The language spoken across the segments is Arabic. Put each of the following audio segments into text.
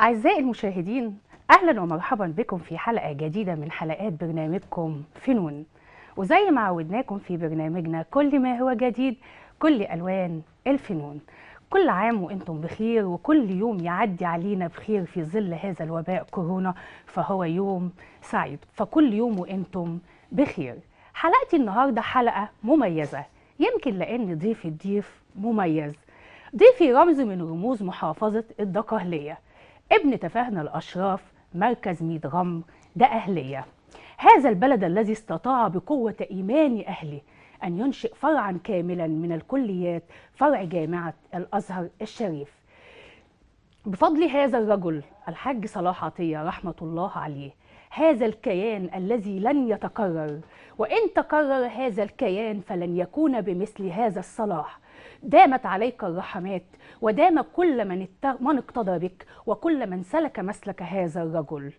أعزائي المشاهدين أهلا ومرحبا بكم في حلقة جديدة من حلقات برنامجكم فنون وزي ما عودناكم في برنامجنا كل ما هو جديد كل ألوان الفنون كل عام وانتم بخير وكل يوم يعدي علينا بخير في ظل هذا الوباء كورونا فهو يوم سعيد فكل يوم وانتم بخير حلقتي النهارده حلقه مميزه يمكن لان ضيف الضيف مميز ضيفي رمز من رموز محافظه الدقهليه ابن تفاهنا الأشراف مركز ميد غمر ده أهلية هذا البلد الذي استطاع بقوة إيمان أهله أن ينشئ فرعا كاملا من الكليات فرع جامعة الأزهر الشريف بفضل هذا الرجل الحاج صلاح عطية رحمة الله عليه هذا الكيان الذي لن يتكرر وإن تكرر هذا الكيان فلن يكون بمثل هذا الصلاح دامت عليك الرحمات ودام كل من, من اقتضى بك وكل من سلك مسلك هذا الرجل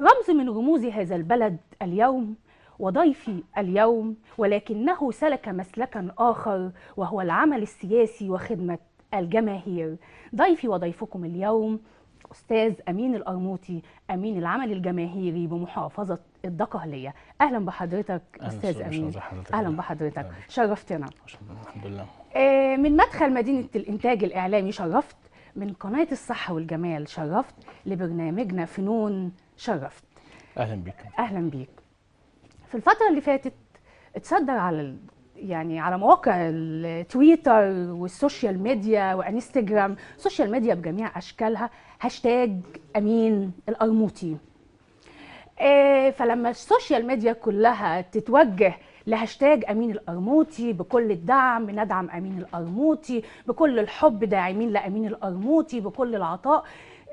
رمز من رموز هذا البلد اليوم وضيفي اليوم ولكنه سلك مسلكا آخر وهو العمل السياسي وخدمة الجماهير ضيفي وضيفكم اليوم أستاذ أمين القرموطي أمين العمل الجماهيري بمحافظة الدقهليه اهلا بحضرتك استاذ امين اهلا بحضرتك شرفتنا الحمد لله آه، من مدخل مدينه الانتاج الاعلامي شرفت من قناه الصحه والجمال شرفت لبرنامجنا فنون شرفت اهلا بيك اهلا بيك في الفتره اللي فاتت اتصدر على يعني على مواقع التويتر والسوشيال ميديا وانستجرام سوشيال ميديا بجميع اشكالها هاشتاج امين القرموطي آه، فلما السوشيال ميديا كلها تتوجه لهاشتاج امين القرموطي بكل الدعم ندعم امين القرموطي بكل الحب داعمين لامين القرموطي بكل العطاء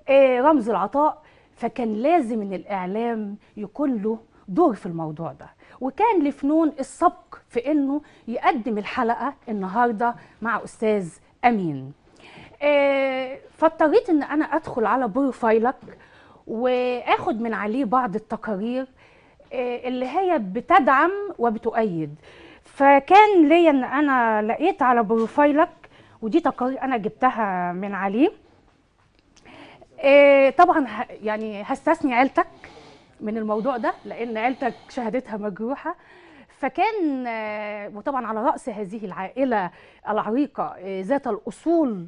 آه، رمز العطاء فكان لازم ان الاعلام يكون له دور في الموضوع ده وكان لفنون السبق في انه يقدم الحلقه النهارده مع استاذ امين آه، فاضطريت ان انا ادخل على بروفايلك واخد من عليه بعض التقارير آه، اللي هي بتدعم وبتؤيد فكان ليا ان انا لقيت على بروفايلك ودي تقارير انا جبتها من عليه آه، طبعا يعني هستثني عيلتك من الموضوع ده لان عيلتك شهادتها مجروحه فكان آه، وطبعا على راس هذه العائله العريقه ذات الاصول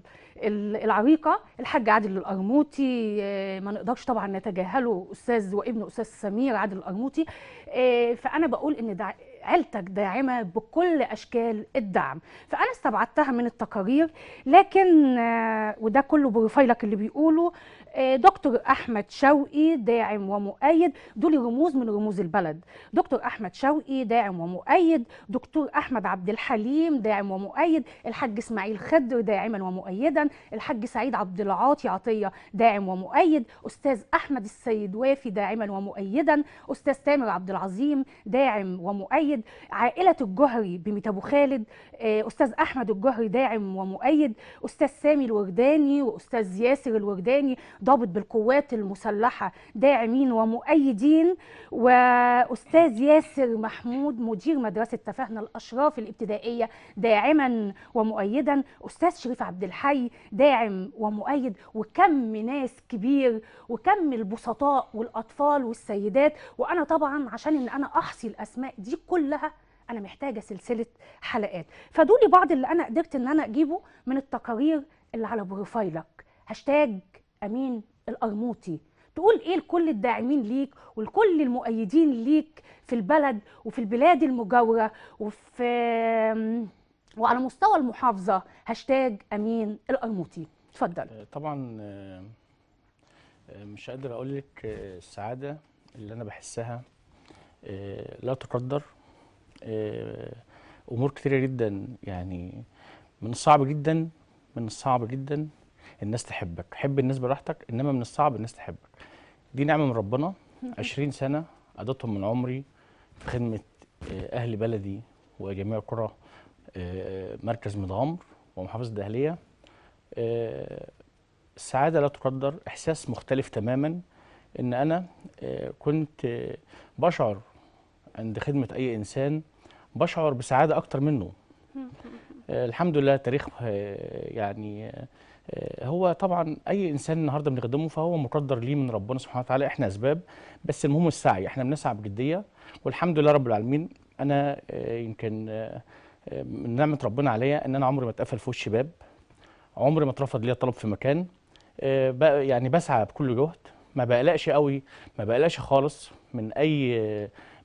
العريقه الحاج عادل القرموطي آه، ما نقدرش طبعا نتجاهله استاذ وابن استاذ سمير عادل القرموطي آه، فانا بقول ان ده عيلتك داعمه بكل اشكال الدعم فانا استبعدتها من التقارير لكن آه، وده كله بروفايلك اللي بيقوله آه، دكتور احمد شوقي داعم ومؤيد دول رموز من رموز البلد دكتور احمد شوقي داعم ومؤيد دكتور احمد عبد الحليم داعم ومؤيد الحاج اسماعيل خضر داعما ومؤيدا الحاج سعيد عبد العاطي عطيه داعم ومؤيد استاذ احمد السيد وافي داعما ومؤيدا استاذ تامر عبد العظيم داعم ومؤيد مؤيد عائلة الجهري بميت أبو خالد آه، أستاذ أحمد الجهري داعم ومؤيد أستاذ سامي الورداني وأستاذ ياسر الورداني ضابط بالقوات المسلحة داعمين ومؤيدين وأستاذ ياسر محمود مدير مدرسة تفاهنا الأشراف الابتدائية داعما ومؤيدا أستاذ شريف عبد الحي داعم ومؤيد وكم ناس كبير وكم البسطاء والأطفال والسيدات وأنا طبعا عشان إن أنا أحصي الأسماء دي كل كلها انا محتاجه سلسله حلقات فدولي بعض اللي انا قدرت ان انا اجيبه من التقارير اللي على بروفايلك هاشتاج امين القرموطي تقول ايه لكل الداعمين ليك ولكل المؤيدين ليك في البلد وفي البلاد المجاوره وفي وعلى مستوى المحافظه هاشتاج امين القرموطي اتفضل آه، طبعا آه، مش قادر اقول لك آه، السعاده اللي انا بحسها لا تقدر آه، امور كتيره جدا يعني من الصعب جدا من الصعب جدا الناس تحبك حب الناس براحتك انما من الصعب الناس تحبك دي نعمه من ربنا 20 سنه قضيتهم من عمري في خدمه آه، اهل بلدي وجميع قرى آه، مركز مدغمر ومحافظه الدهليه السعاده لا تقدر احساس مختلف تماما ان انا كنت بشعر عند خدمه اي انسان بشعر بسعاده اكتر منه آه، الحمد لله تاريخ آه، يعني آه، هو طبعا اي انسان النهارده بنخدمه فهو مقدر ليه من ربنا سبحانه وتعالى احنا اسباب بس المهم السعي احنا بنسعى بجديه والحمد لله رب العالمين انا يمكن من نعمه ربنا عليا ان انا عمري ما اتقفل في وش باب عمري ما اترفض ليا طلب في مكان يعني بسعى بكل جهد ما بقلقش قوي ما بقلقش خالص من اي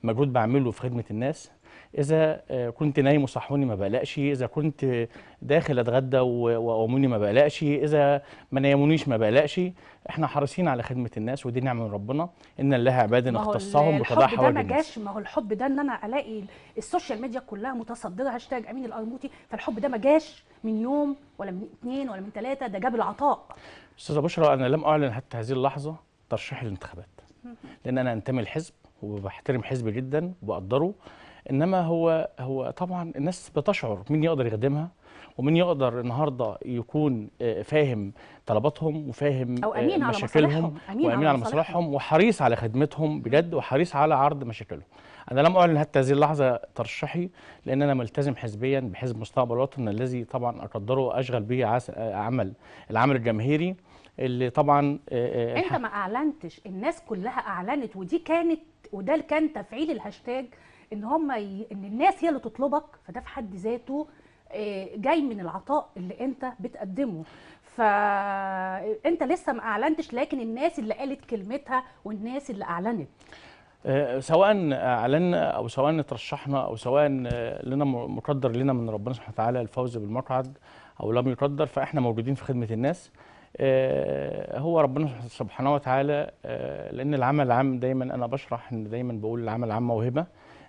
مجهود بعمله في خدمه الناس اذا آه، كنت نايم وصحوني ما بقلقش اذا كنت داخل اتغدى وقوموني ما بقلقش اذا ما نيمونيش ما بقلقش احنا حريصين على خدمه الناس ودي نعمه من ربنا ان الله عبادا اختصهم الحب ده ما جاش ما هو الحب ده ان انا الاقي السوشيال ميديا كلها متصدره هاشتاج امين القرموطي فالحب ده ما جاش من يوم ولا من اثنين ولا من ثلاثه ده جاب العطاء استاذه بشرى انا لم اعلن حتى هذه اللحظه ترشيحي للانتخابات لان انا انتمي لحزب وبحترم حزبي جدا وبقدره انما هو هو طبعا الناس بتشعر مين يقدر يخدمها ومين يقدر النهارده يكون آه، فاهم طلباتهم وفاهم أو آه، أمين مشاكلهم على أمين وامين على مصالحهم وحريص على خدمتهم بجد وحريص على عرض مشاكلهم انا لم اعلن حتى هذه اللحظه ترشحي لان انا ملتزم حزبيا بحزب مستقبل وطن الذي طبعا اقدره واشغل به عمل العمل الجماهيري اللي طبعا آه، انت ما اعلنتش الناس كلها اعلنت ودي كانت وده كان تفعيل الهاشتاج ان هم ي... ان الناس هي اللي تطلبك فده في حد ذاته آه، جاي من العطاء اللي انت بتقدمه فانت لسه ما اعلنتش لكن الناس اللي قالت كلمتها والناس اللي اعلنت آه، سواء اعلنا او سواء اترشحنا او سواء آه، لنا مقدر لنا من ربنا سبحانه وتعالى الفوز بالمقعد او لم يقدر فاحنا موجودين في خدمه الناس هو ربنا سبحانه وتعالى لان العمل العام دايما انا بشرح ان دايما بقول العمل العام موهبه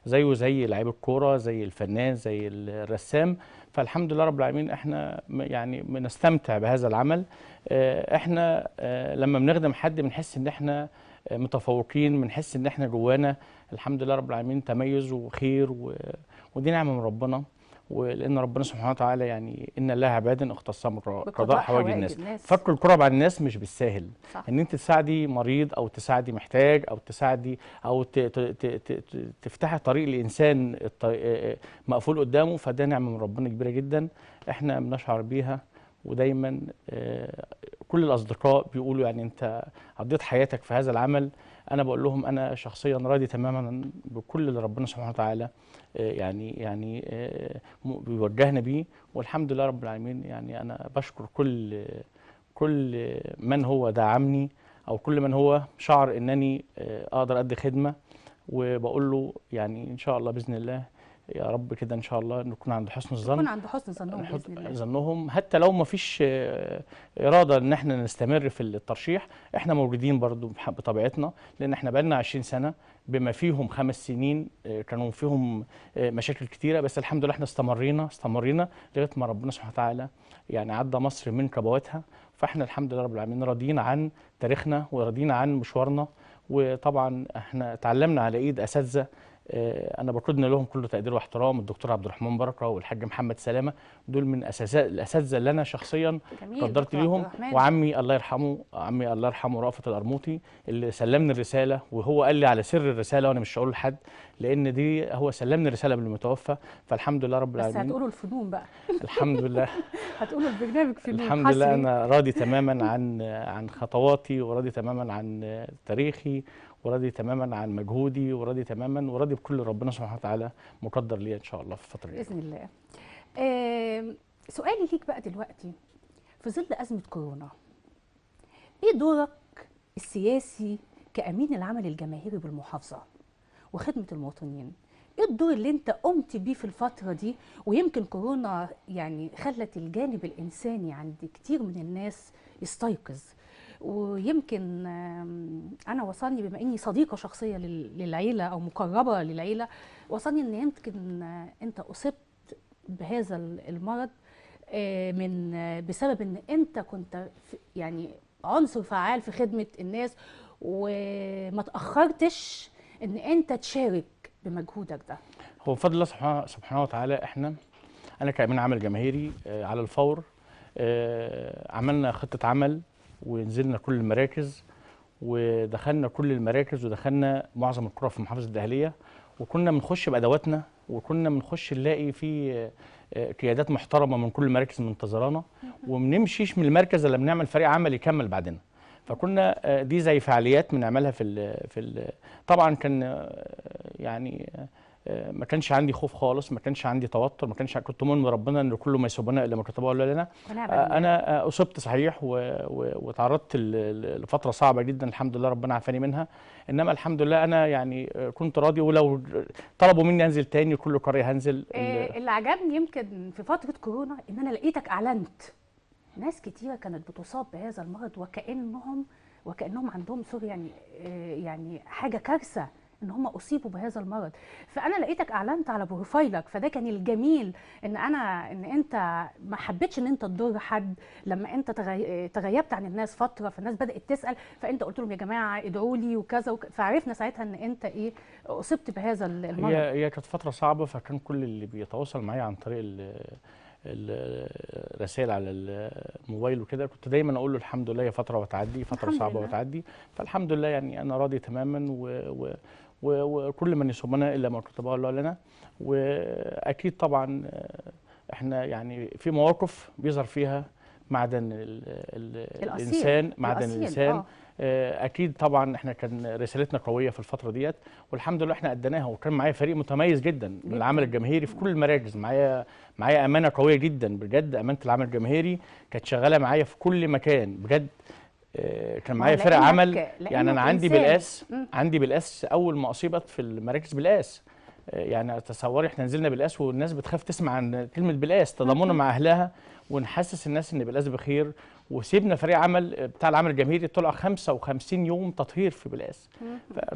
زيه زي لعيب الكوره زي الفنان زي الرسام فالحمد لله رب العالمين احنا يعني بنستمتع بهذا العمل آه، احنا آه، لما بنخدم حد بنحس ان احنا آه، متفوقين بنحس ان احنا جوانا الحمد لله رب العالمين تميز وخير و... ودي نعمه من ربنا ولان ربنا سبحانه وتعالى يعني ان الله عبادا اختصم قضاء حوائج الناس. الناس فك الكرب على الناس مش بالساهل صح. ان انت تساعدي مريض او تساعدي محتاج او تساعدي او تفتحي طريق لانسان مقفول قدامه فده نعمه من ربنا كبيره جدا احنا بنشعر بيها ودايما آه، كل الاصدقاء بيقولوا يعني انت قضيت حياتك في هذا العمل انا بقول لهم انا شخصيا راضي تماما بكل اللي ربنا سبحانه وتعالى آه، يعني يعني آه، بيوجهنا بيه والحمد لله رب العالمين يعني انا بشكر كل كل من هو دعمني او كل من هو شعر انني آه، اقدر ادي خدمه وبقول له يعني ان شاء الله باذن الله يا رب كده ان شاء الله نكون عند حسن الظن نكون عند حسن ظنهم باذن الله ظنهم حتى لو ما فيش آه، اراده ان احنا نستمر في الترشيح احنا موجودين برضو بطبيعتنا لان احنا بقالنا 20 سنه بما فيهم خمس سنين آه، كانوا فيهم آه، مشاكل كتيره بس الحمد لله احنا استمرينا استمرينا لغايه ما ربنا سبحانه وتعالى يعني عدى مصر من كبواتها فاحنا الحمد لله رب العالمين راضيين عن تاريخنا وراضيين عن مشوارنا وطبعا احنا اتعلمنا على ايد اساتذه آه، انا بقدنا لهم كل تقدير واحترام الدكتور عبد الرحمن بركه والحاج محمد سلامه دول من اساسات الاساتذه اللي انا شخصيا قدرت ليهم وعمي الله يرحمه عمي الله يرحمه رأفت القرموطي اللي سلمني الرساله وهو قال لي على سر الرساله وانا مش هقول لحد لان دي هو سلمني الرساله قبل المتوفى فالحمد لله رب العالمين بس هتقولوا الفنون بقى الحمد لله هتقولوا البرنامج فنون الحمد لله انا راضي تماما عن عن خطواتي وراضي تماما عن تاريخي وراضي تماما عن مجهودي وراضي تماما وراضي بكل ربنا سبحانه وتعالى مقدر ليا ان شاء الله في الفتره باذن الله آه سؤالي ليك بقى دلوقتي في ظل ازمه كورونا ايه دورك السياسي كامين العمل الجماهيري بالمحافظه وخدمه المواطنين ايه الدور اللي انت قمت بيه في الفتره دي ويمكن كورونا يعني خلت الجانب الانساني عند كتير من الناس يستيقظ ويمكن انا وصلني بما اني صديقه شخصيه للعيله او مقربه للعيله وصلني ان يمكن آه، انت اصبت بهذا المرض آه، من آه، بسبب ان انت كنت يعني عنصر فعال في خدمه الناس وما تاخرتش ان انت تشارك بمجهودك ده هو بفضل الله سبحانه وتعالى احنا انا كامين عمل جماهيري على الفور عملنا خطه عمل ونزلنا كل المراكز ودخلنا كل المراكز ودخلنا معظم القرى في محافظه الدهليه وكنا بنخش بادواتنا وكنا بنخش نلاقي في آه، قيادات محترمه من كل مراكز منتظرانا ومنمشيش من المركز الا بنعمل فريق عمل يكمل بعدنا فكنا آه، دي زي فعاليات بنعملها في الـ في الـ طبعا كان آه، يعني ما كانش عندي خوف خالص ما كانش عندي توتر ما كانش كنت مؤمن ربنا ان كل ما يصيبنا الا ما كتبه الله لنا انا اصبت صحيح وتعرضت لفتره صعبه جدا الحمد لله ربنا عافاني منها انما الحمد لله انا يعني كنت راضي ولو طلبوا مني انزل تاني كل قريه هنزل إيه اللي عجبني يمكن في فتره كورونا ان انا لقيتك اعلنت ناس كتيره كانت بتصاب بهذا المرض وكانهم وكانهم عندهم سوري يعني آه، يعني حاجه كارثه ان هم اصيبوا بهذا المرض فانا لقيتك اعلنت على بروفايلك فده كان الجميل ان انا ان انت ما حبيتش ان انت تضر حد لما انت تغيبت عن الناس فتره فالناس بدات تسال فانت قلت لهم يا جماعه ادعوا لي وكذا فعرفنا ساعتها ان انت ايه اصبت بهذا المرض هي هي كانت فتره صعبه فكان كل اللي بيتواصل معايا عن طريق الرسائل على الموبايل وكده كنت دايما اقول له الحمد لله هي فتره وتعدي فتره صعبه وتعدي فالحمد لله يعني انا راضي تماما و, و وكل من يسمنا الا ما كتبه الله لنا واكيد طبعا آه، احنا يعني في مواقف بيظهر فيها معدن الـ الـ الانسان معدن الأصيل. الانسان آه. آه. اكيد طبعا احنا كان رسالتنا قويه في الفتره ديت والحمد لله احنا اديناها وكان معايا فريق متميز جدا من العمل الجماهيري في كل المراكز معايا معايا امانه قويه جدا بجد امانه العمل الجماهيري كانت شغاله معايا في كل مكان بجد آه، كان معايا فرق عمل يعني انا عندي إنسان. عندي بالاس اول ما اصيبت في المراكز بالاس آه، يعني تصوري احنا نزلنا بالاس والناس بتخاف تسمع عن كلمه بالاس تضامنا مع اهلها ونحسس الناس ان بالاس بخير وسيبنا فريق عمل بتاع العمل الجماهيري طلع 55 يوم تطهير في بلاس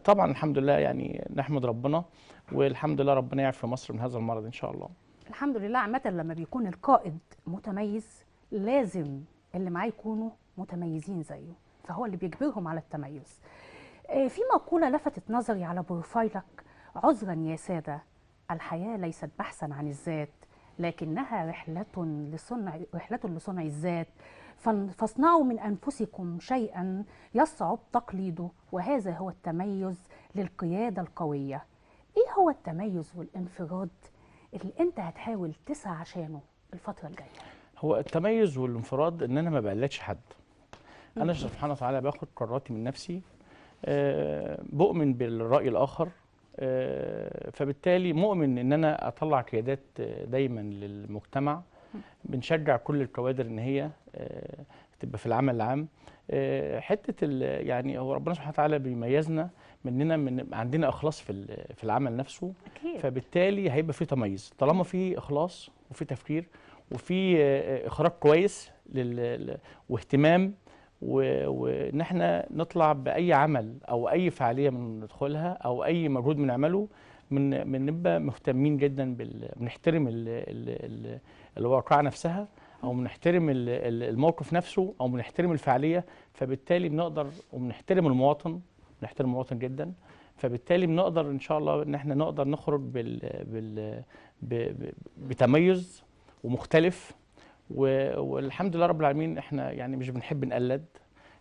طبعا الحمد لله يعني نحمد ربنا والحمد لله ربنا يعفي مصر من هذا المرض ان شاء الله الحمد لله عامه لما بيكون القائد متميز لازم اللي معاه يكونوا متميزين زيه فهو اللي بيجبرهم على التميز آه، في مقولة لفتت نظري على بروفايلك عذرا يا سادة الحياة ليست بحثا عن الذات لكنها رحلة لصنع رحلة لصنع الذات فاصنعوا من أنفسكم شيئا يصعب تقليده وهذا هو التميز للقيادة القوية إيه هو التميز والانفراد اللي أنت هتحاول تسعى عشانه الفترة الجاية؟ هو التميز والانفراد إن أنا ما بقلدش حد انا سبحانه وتعالى باخد قراراتي من نفسي آه، بؤمن بالراي الاخر آه، فبالتالي مؤمن ان انا اطلع قيادات آه، دايما للمجتمع بنشجع كل الكوادر ان هي تبقى في العمل العام حته يعني هو ربنا سبحانه وتعالى بيميزنا مننا من عندنا اخلاص في في العمل نفسه أكيد. فبالتالي هيبقى في تميز طالما في اخلاص وفي تفكير وفي اخراج كويس واهتمام وان احنا نطلع باي عمل او اي فعاليه من ندخلها او اي مجهود بنعمله من بنبقى مهتمين جدا بنحترم ال... ال... الواقعه نفسها او بنحترم الموقف نفسه او بنحترم الفعاليه فبالتالي بنقدر وبنحترم المواطن بنحترم المواطن جدا فبالتالي بنقدر ان شاء الله ان احنا نقدر نخرج بال... بال... بتميز ومختلف والحمد لله رب العالمين احنا يعني مش بنحب نقلد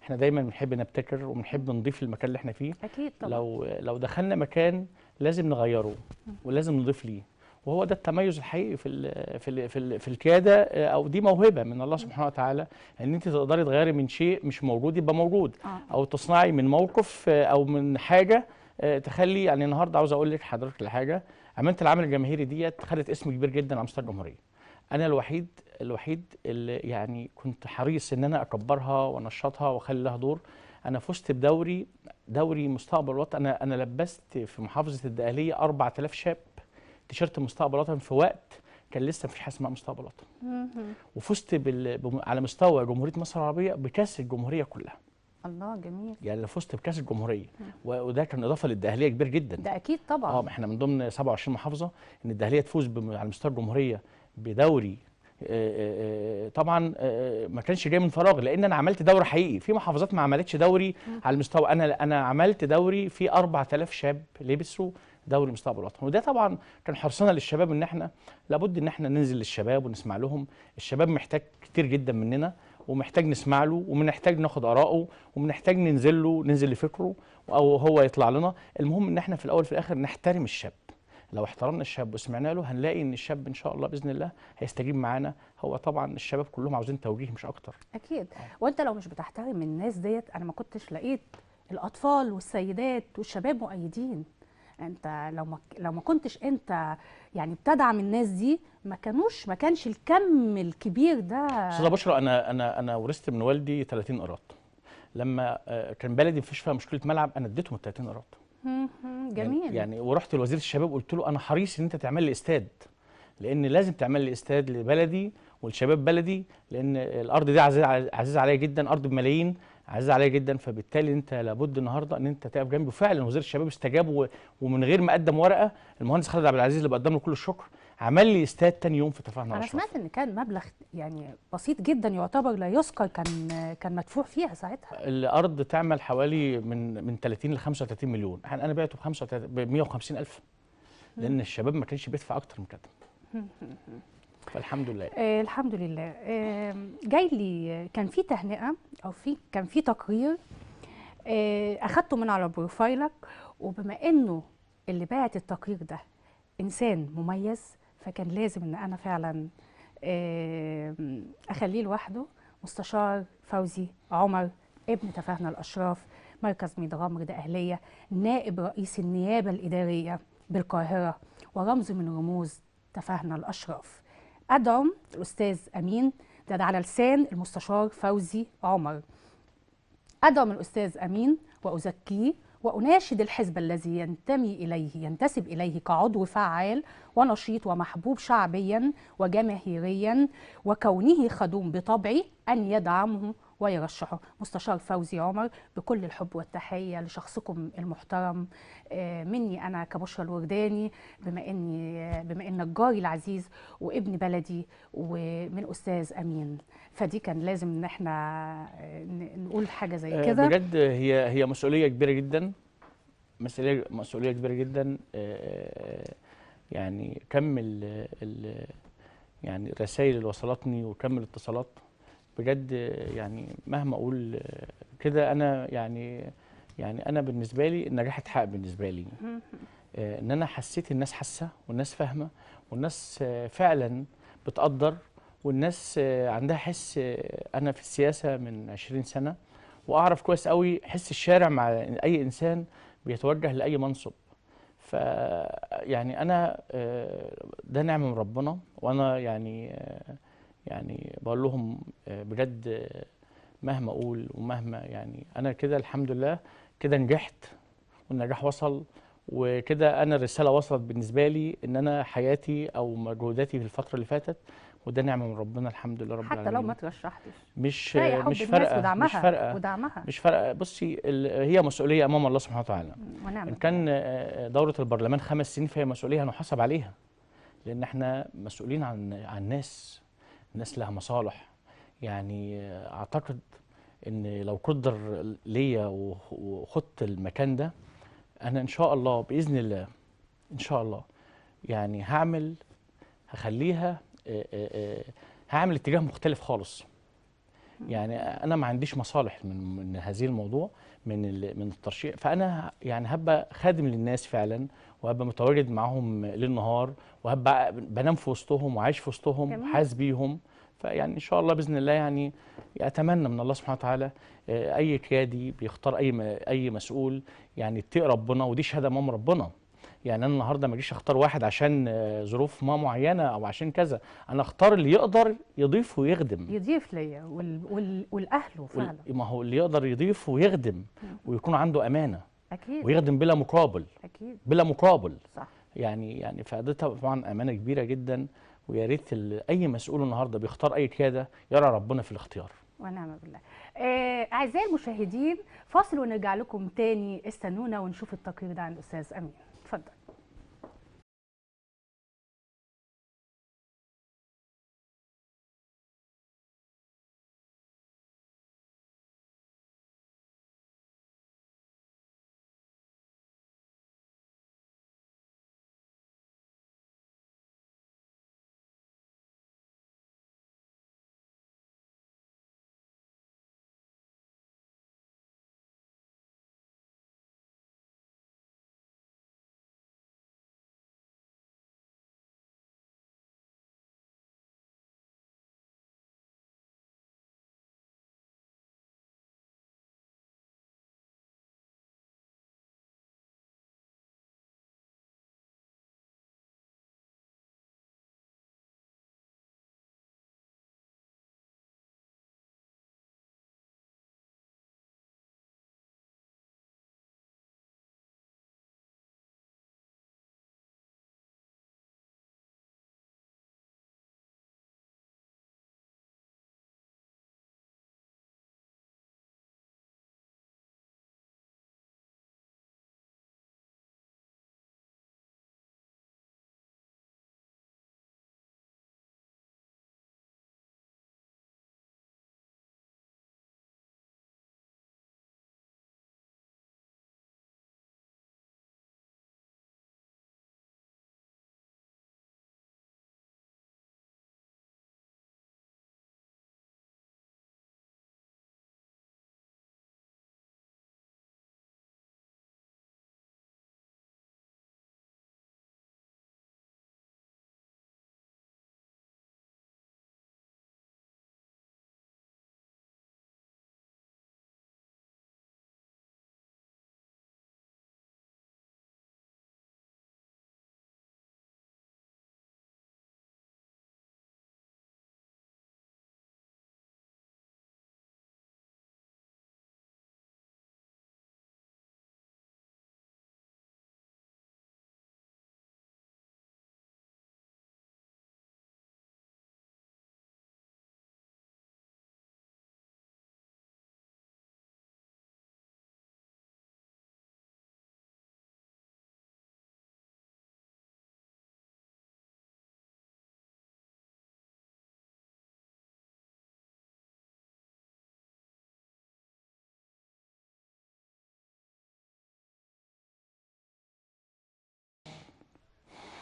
احنا دايما بنحب نبتكر وبنحب نضيف المكان اللي احنا فيه اكيد طبعا لو لو دخلنا مكان لازم نغيره ولازم نضيف ليه وهو ده التميز الحقيقي في الـ في الـ في, الـ في القياده آه، او دي موهبه من الله سبحانه وتعالى ان انت تقدري تغيري من شيء مش موجود يبقى موجود آه. او تصنعي من موقف آه، او من حاجه تخلي يعني النهارده عاوز اقول لك حضرتك لحاجه عملت العمل الجماهيري ديت خدت اسم كبير جدا على مستوى الجمهوريه انا الوحيد الوحيد اللي يعني كنت حريص ان انا اكبرها وانشطها واخلي لها دور انا فزت بدوري دوري مستقبل الوطن انا انا لبست في محافظه الدقهليه 4000 شاب تيشيرت مستقبل الوطن في وقت كان لسه مفيش حاجه اسمها مستقبل الوطن وفزت بال... على مستوى جمهوريه مصر العربيه بكاس الجمهوريه كلها الله جميل يعني فزت بكاس الجمهوريه وده كان اضافه للدهليه كبير جدا ده اكيد طبعا اه احنا من ضمن 27 محافظه ان الدهليه تفوز بم... على مستوى الجمهوريه بدوري آه، آه، آه، طبعا ما كانش جاي من فراغ لان انا عملت دوري حقيقي في محافظات ما عملتش دوري على المستوى انا انا عملت دوري في 4000 شاب لبسوا دوري مستقبل الوطن وده طبعا كان حرصنا للشباب ان احنا لابد ان احنا ننزل للشباب ونسمع لهم الشباب محتاج كتير جدا مننا ومحتاج نسمع له ومنحتاج ناخد آراءه ومنحتاج ننزل له ننزل لفكره أو هو يطلع لنا المهم إن إحنا في الأول في الآخر نحترم الشاب لو احترمنا الشاب وسمعنا له هنلاقي ان الشاب ان شاء الله باذن الله هيستجيب معانا هو طبعا الشباب كلهم عاوزين توجيه مش اكتر اكيد وانت لو مش بتحترم الناس ديت انا ما كنتش لقيت الاطفال والسيدات والشباب مؤيدين انت لو ما لو ما كنتش انت يعني بتدعم الناس دي ما كانوش ما كانش الكم الكبير ده استاذه بشرى انا انا انا ورثت من والدي 30 قراط لما آه، كان بلدي مفيش فيها مشكله ملعب انا اديتهم ال 30 قراط يعني جميل يعني ورحت لوزير الشباب قلت له انا حريص ان انت تعمل لي استاد لان لازم تعمل لي استاد لبلدي والشباب بلدي لان الارض دي عزيزه عزيز عليا جدا ارض بملايين عزيز عليا جدا فبالتالي انت لابد النهارده ان انت تقف جنبي وفعلا وزير الشباب استجاب ومن غير ما قدم ورقه المهندس خالد عبد العزيز اللي بقدم له كل الشكر عمل لي استاد تاني يوم في تفاهنا انا سمعت ان كان مبلغ يعني بسيط جدا يعتبر لا يذكر كان كان مدفوع فيها ساعتها الارض تعمل حوالي من من 30 ل 35 مليون انا بعته ب 35 ب 150 الف لان الشباب ما كانش بيدفع اكتر من كده فالحمد لله آه الحمد لله آه جاي لي كان في تهنئه او في كان في تقرير آه اخذته من على بروفايلك وبما انه اللي باعت التقرير ده انسان مميز فكان لازم ان انا فعلا اخليه لوحده مستشار فوزي عمر ابن تفاهنا الاشراف مركز ميد غمر ده اهليه نائب رئيس النيابه الاداريه بالقاهره ورمز من رموز تفاهنا الاشراف ادعم الاستاذ امين ده على لسان المستشار فوزي عمر ادعم الاستاذ امين واذكيه وأناشد الحزب الذي ينتمي إليه ينتسب إليه كعضو فعال ونشيط ومحبوب شعبيا وجماهيريا وكونه خدوم بطبعه أن يدعمه ويرشحه مستشار فوزي عمر بكل الحب والتحية لشخصكم المحترم آه، مني أنا كبشرى الورداني بما إني بما إنك جاري العزيز وابن بلدي ومن أستاذ أمين فدي كان لازم إن إحنا آه، نقول حاجة زي آه، كده بجد هي هي مسؤولية كبيرة جدا مسؤولية مسؤولية كبيرة جدا يعني كم ال يعني الرسائل اللي وصلتني وكم الاتصالات بجد يعني مهما اقول كده انا يعني يعني انا بالنسبه لي النجاح اتحقق بالنسبه لي آه، ان انا حسيت الناس حاسه والناس فاهمه والناس آه، فعلا بتقدر والناس آه، عندها حس انا في السياسه من 20 سنه واعرف كويس قوي حس الشارع مع اي انسان بيتوجه لاي منصب ف يعني انا ده نعمه من ربنا وانا يعني يعني بقول لهم آه، بجد آه، مهما اقول ومهما يعني انا كده الحمد لله كده نجحت والنجاح وصل وكده انا الرساله وصلت بالنسبه لي ان انا حياتي او مجهوداتي في الفتره اللي فاتت وده نعمه من ربنا الحمد لله رب العالمين حتى لو ما ترشحتش مش مش فارقه مش فارقه ودعمها مش فارقه بصي هي مسؤوليه امام الله سبحانه وتعالى ونعم ان كان آه، دوره البرلمان خمس سنين فهي مسؤوليه هنحاسب عليها لان احنا مسؤولين عن عن ناس الناس لها مصالح يعني اعتقد ان لو قدر ليا وخدت المكان ده انا ان شاء الله باذن الله ان شاء الله يعني هعمل هخليها هعمل اتجاه مختلف خالص يعني انا ما عنديش مصالح من من هذه الموضوع من من الترشيح فانا يعني هبقى خادم للناس فعلا وهبقى متواجد معاهم ليل نهار وهبقى بنام في وسطهم وعايش في وسطهم حاس بيهم فيعني ان شاء الله باذن الله يعني اتمنى من الله سبحانه وتعالى آه، اي كيادي بيختار اي اي مسؤول يعني اتقي ربنا ودي شهاده امام ربنا يعني انا النهارده ما اجيش اختار واحد عشان آه، ظروف ما معينه او عشان كذا انا اختار اللي يقدر يضيف ويخدم يضيف ليا وال... وال... والاهله فعلا ما هو اللي يقدر يضيف ويخدم ويكون عنده امانه اكيد ويخدم بلا مقابل اكيد بلا مقابل صح يعني يعني فده طبعا امانه كبيره جدا ويا ريت اي مسؤول النهارده بيختار اي كاده يرى ربنا في الاختيار ونعم بالله آه اعزائي المشاهدين فاصل ونرجع لكم تاني استنونا ونشوف التقرير ده عند استاذ امين اتفضل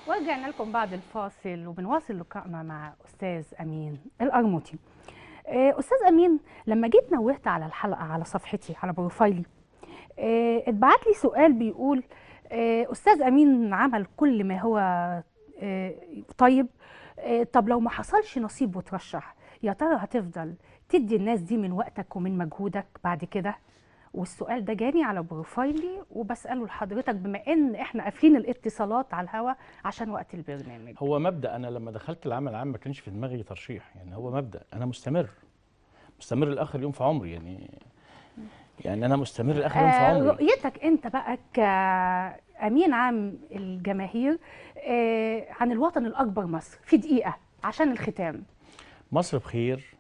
ورجعنا لكم بعد الفاصل وبنواصل لقائنا مع استاذ امين القرموطي آه، استاذ امين لما جيت نوهت على الحلقه على صفحتي على بروفايلي آه، اتبعت لي سؤال بيقول آه، استاذ امين عمل كل ما هو طيب طب لو ما حصلش نصيب وترشح يا ترى هتفضل تدي الناس دي من وقتك ومن مجهودك بعد كده والسؤال ده جاني على بروفايلي وبساله لحضرتك بما ان احنا قافلين الاتصالات على الهواء عشان وقت البرنامج هو مبدا انا لما دخلت العمل العام ما كانش في دماغي ترشيح يعني هو مبدا انا مستمر مستمر لاخر يوم في عمري يعني يعني انا مستمر لاخر يوم في آه، عمري رؤيتك انت بقى كامين عام الجماهير آه، عن الوطن الاكبر مصر في دقيقه عشان الختام مصر بخير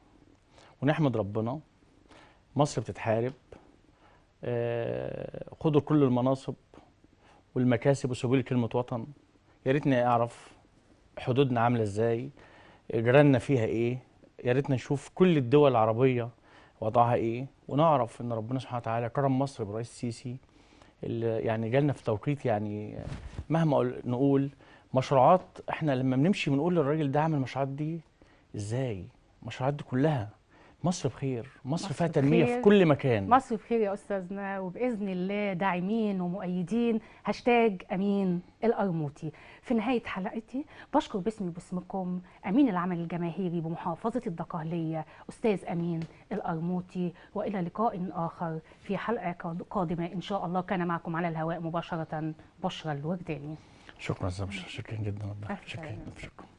ونحمد ربنا مصر بتتحارب آه، خدوا كل المناصب والمكاسب وسيبوا كلمه وطن يا ريتني اعرف حدودنا عامله ازاي جيراننا فيها ايه يا ريتنا نشوف كل الدول العربيه وضعها ايه ونعرف ان ربنا سبحانه وتعالى كرم مصر بالرئيس السيسي اللي يعني جالنا في توقيت يعني مهما نقول مشروعات احنا لما بنمشي بنقول للراجل ده عامل المشروعات دي ازاي المشروعات دي كلها مصر بخير مصر, مصر فيها تنميه في كل مكان مصر بخير يا استاذنا وباذن الله داعمين ومؤيدين هاشتاج امين القرموطي في نهايه حلقتي بشكر باسمي وباسمكم امين العمل الجماهيري بمحافظه الدقهليه استاذ امين القرموطي والى لقاء اخر في حلقه قادمه ان شاء الله كان معكم على الهواء مباشره بشرى الورداني شكرا شكرا جدا شكرا, شكرا.